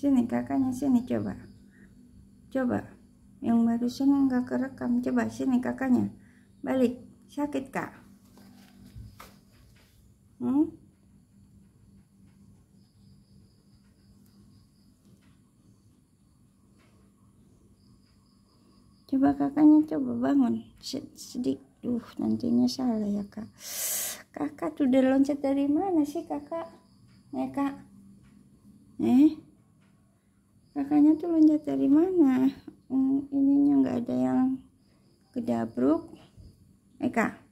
sini kakaknya sini coba coba yang barusan nggak kerekam coba sini kakaknya balik sakit kak hmm? coba kakaknya coba bangun sedih duh nantinya salah ya kak kakak sudah loncat dari mana sih kakak ya kak eh kakaknya tuh loncat dari mana hmm, ininya nggak ada yang kedabruk Eka